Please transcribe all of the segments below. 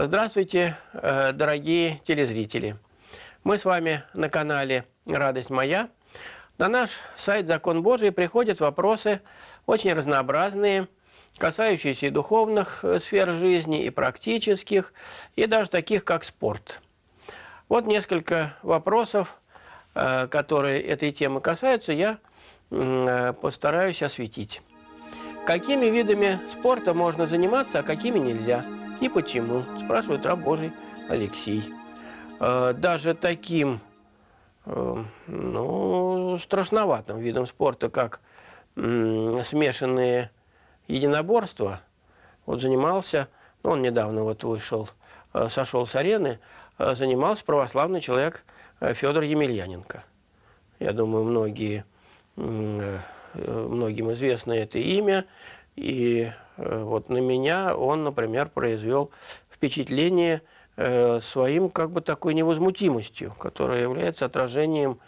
Здравствуйте, э, дорогие телезрители! Мы с вами на канале «Радость моя». На наш сайт «Закон Божий» приходят вопросы очень разнообразные, касающиеся и духовных э, сфер жизни, и практических, и даже таких, как спорт. Вот несколько вопросов, э, которые этой темы касаются, я постараюсь осветить. Какими видами спорта можно заниматься, а какими нельзя – и почему? Спрашивает раб Божий Алексей. А, даже таким, э, ну, страшноватым видом спорта, как смешанные единоборства, вот занимался, ну, он недавно вот вышел, э, сошел с арены, э, занимался православный человек Федор Емельяненко. Я думаю, многие, многим известно это имя, и Э, вот на меня он, например, произвел впечатление э, своим как бы такой невозмутимостью, которая является отражением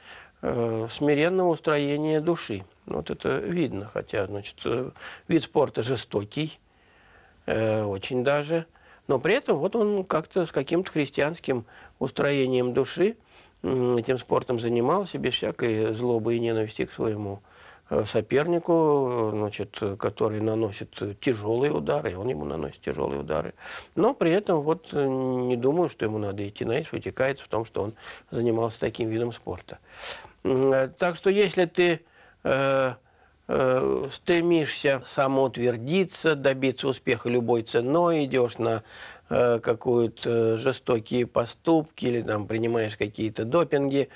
э, смиренного устроения души. Вот это видно, хотя, значит, вид спорта жестокий, очень даже, но при этом вот он как-то с каким-то христианским устроением души этим спортом занимался без всякой злобы и ненависти к своему Э, сопернику, э, значит, который наносит тяжелые удары, и он ему наносит тяжелые удары. Но при этом вот э, не думаю, что ему надо идти на риск, вытекает в том, что он занимался таким видом спорта. Так что если ты э, э, стремишься самоутвердиться, добиться успеха любой ценой, идешь на Э, какие-то э, жестокие поступки или там принимаешь какие-то допинги,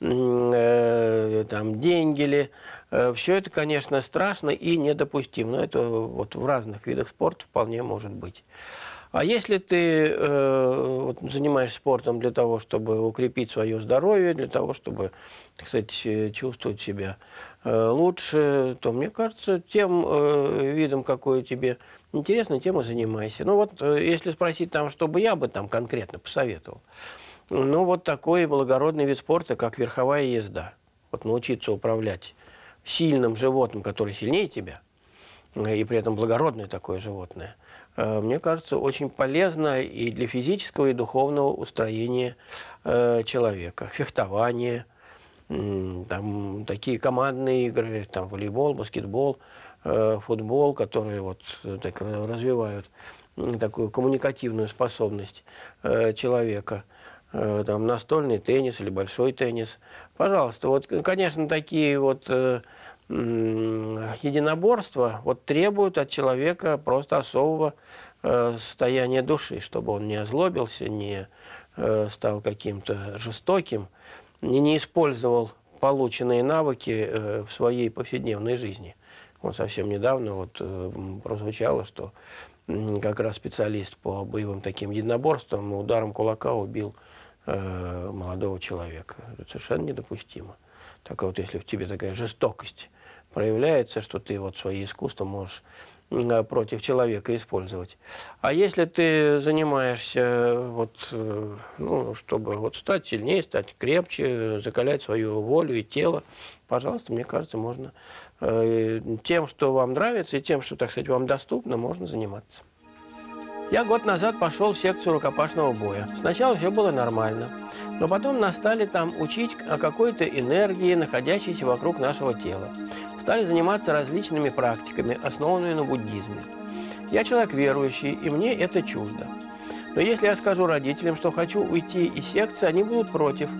э, там деньги ли. все это, конечно, страшно и недопустимо. Но это вот в разных видах спорта вполне может быть. А если ты э, вот, занимаешься спортом для того, чтобы укрепить свое здоровье, для того, чтобы, кстати чувствовать себя э, лучше, то, мне кажется, тем э, видом, какое тебе интересной темой занимайся. Ну вот, э, если спросить там, что бы я бы там конкретно посоветовал, ну вот такой благородный вид спорта, как верховая езда. Вот научиться управлять сильным животным, который сильнее тебя, э, и при этом благородное такое животное, э, мне кажется, очень полезно и для физического, и духовного устроения человека. Фехтование, там, такие командные игры, там, волейбол, баскетбол – Э, футбол, которые вот э, так развивают такую коммуникативную способность э, человека, там настольный теннис или большой теннис. Пожалуйста, вот, конечно, такие вот единоборства вот требуют от человека просто особого состояния души, чтобы он не озлобился, не стал каким-то жестоким и не использовал полученные навыки в своей повседневной жизни. Вот совсем недавно вот прозвучало, что как раз специалист по боевым таким единоборствам ударом кулака убил э, молодого человека. Это совершенно недопустимо. Так вот, если в тебе такая жестокость проявляется, что ты вот свои искусства можешь э, против человека использовать. А если ты занимаешься, э, вот, э, ну, чтобы вот стать сильнее, стать крепче, закалять свою волю и тело, пожалуйста, мне кажется, можно Э, тем, что вам нравится, и тем, что, так сказать, вам доступно, можно заниматься. Я год назад пошел в секцию рукопашного боя. Сначала все было нормально, но потом настали там учить о какой-то энергии, находящейся вокруг нашего тела. Стали заниматься различными практиками, основанными на буддизме. Я человек верующий, и мне это чуждо. Но если я скажу родителям, что хочу уйти из секции, они будут против,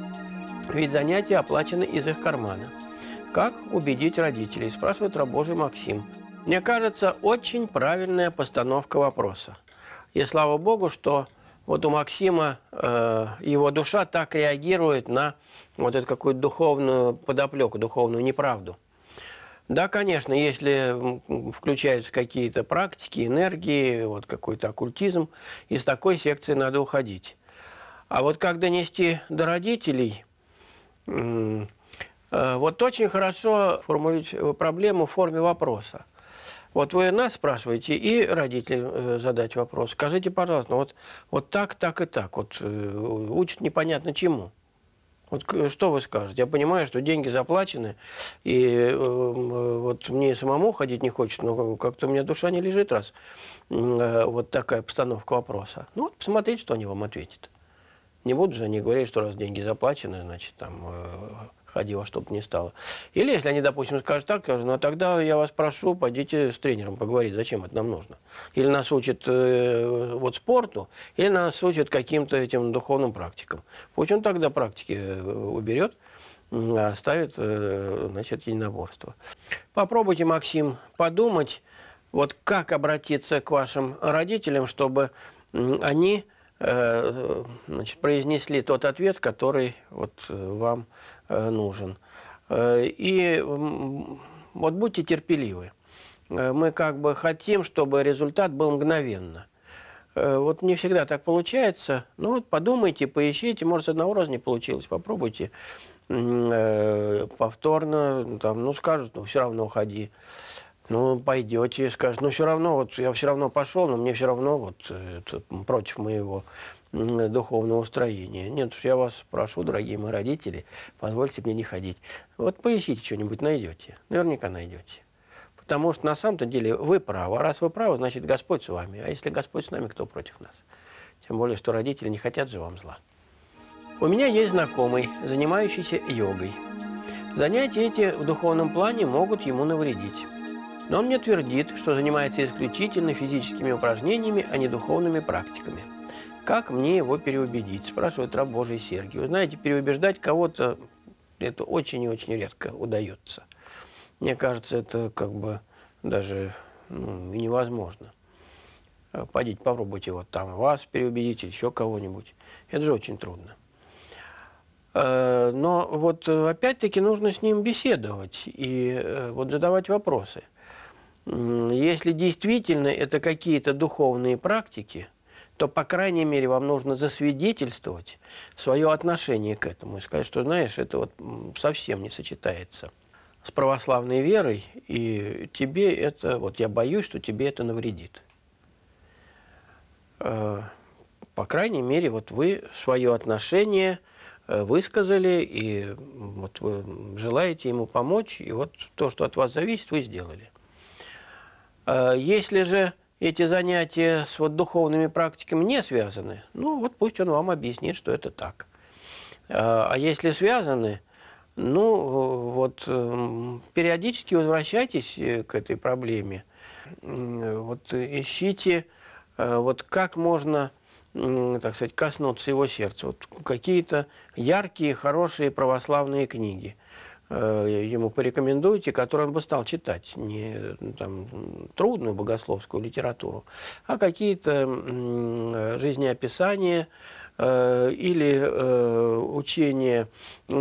ведь занятия оплачены из их кармана. Как убедить родителей? Спрашивает Рабожий Максим. Мне кажется, очень правильная постановка вопроса. И слава богу, что вот у Максима э, его душа так реагирует на вот эту какую-то духовную подоплеку, духовную неправду. Да, конечно, если включаются какие-то практики, энергии, вот какой-то оккультизм, из такой секции надо уходить. А вот как донести до родителей, Э, вот очень хорошо формулировать э, проблему в форме вопроса. Вот вы нас спрашиваете и родителям э, задать вопрос. Скажите, пожалуйста, вот, вот так, так и так. Вот учат непонятно чему. Вот что вы скажете? Я понимаю, что деньги заплачены, и э, вот мне самому ходить не хочется, но как-то у меня душа не лежит, раз э, вот такая постановка вопроса. Ну вот посмотрите, что они вам ответят. Не будут же они говорить, что раз деньги заплачены, значит, там... Э, ходила, чтобы не стало. Или если они, допустим, скажут так, скажут, ну а тогда я вас прошу, пойдите с тренером поговорить, зачем это нам нужно. Или нас учат э, вот спорту, или нас учат каким-то этим духовным практикам. Пусть он тогда практики э, уберет, а оставит, э, значит, единоборство. Попробуйте, Максим, подумать, вот как обратиться к вашим родителям, чтобы они Э, значит, произнесли тот ответ, который вот э, вам э, нужен. И вот будьте терпеливы. Мы как бы хотим, чтобы результат был мгновенно. Вот не всегда так получается. Ну вот подумайте, поищите, может, с одного раза не получилось, попробуйте повторно, там, ну, скажут, ну, все равно уходи ну, пойдете и скажете, ну, все равно, вот я все равно пошел, но мне все равно вот э, это, против моего духовного устроения. Нет, я вас прошу, дорогие мои родители, позвольте мне не ходить. Вот поищите что-нибудь, найдете. Наверняка найдете. Потому что на самом-то деле вы правы. А раз вы правы, значит, Господь с вами. А если Господь с нами, кто против нас? Тем более, что родители не хотят же вам зла. У меня есть знакомый, занимающийся йогой. Занятия эти в духовном плане могут ему навредить но он мне твердит, что занимается исключительно физическими упражнениями, а не духовными практиками. «Как мне его переубедить?» – спрашивает раб Божий Сергий. Вы знаете, переубеждать кого-то это очень и очень редко удается. Мне кажется, это как бы даже ну, невозможно. А пойдите, попробуйте вот там вас переубедить или еще кого-нибудь. Это же очень трудно. Э, но вот э, опять-таки нужно с ним беседовать и э, вот задавать вопросы – если действительно это какие-то духовные практики, то, по крайней мере, вам нужно засвидетельствовать свое отношение к этому и сказать, что, знаешь, это вот совсем не сочетается с православной верой, и тебе это, вот я боюсь, что тебе это навредит. Э, по крайней мере, вот вы свое отношение э, высказали, и вот вы желаете ему помочь, и вот то, что от вас зависит, вы сделали – Э, если же эти занятия с вот духовными практиками не связаны, ну вот пусть он вам объяснит, что это так. Э, а если связаны, ну вот эм, периодически возвращайтесь э, к этой проблеме. Вот ищите, вот как можно так сказать, коснуться его сердца. Вот какие-то яркие, хорошие православные книги. Э, ему порекомендуете, которые он бы стал читать. Не ну, там, трудную богословскую литературу, а какие-то жизнеописания э, или э, учения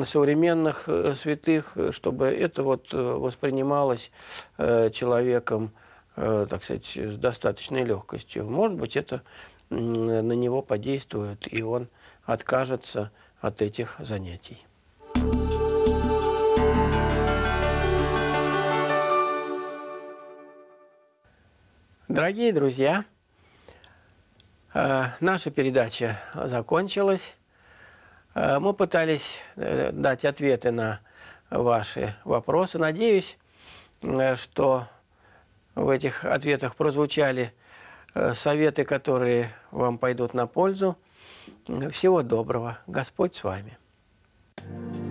современных святых, чтобы это вот воспринималось человеком, так сказать, с достаточной легкостью. Может быть, это на него подействует, и он откажется от этих занятий. Дорогие друзья, э, наша передача закончилась. Э, мы пытались э, дать ответы на ваши вопросы. Надеюсь, что в этих ответах прозвучали советы, которые вам пойдут на пользу. Всего доброго. Господь с вами. thank you